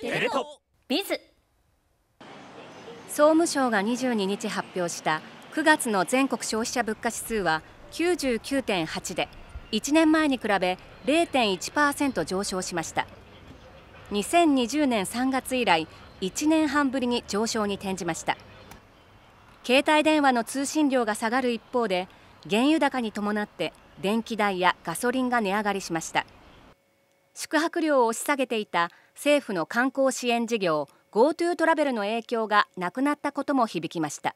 テレトビズ総務省が22日発表した9月の全国消費者物価指数は99.8で1年前に比べ0.1%上昇しました2020年3月以来1年半ぶりに上昇に転じました携帯電話の通信量が下がる一方で原油高に伴って電気代やガソリンが値上がりしました宿泊料を押し下げていた政府の観光支援事業 GoTo トラベルの影響がなくなったことも響きました。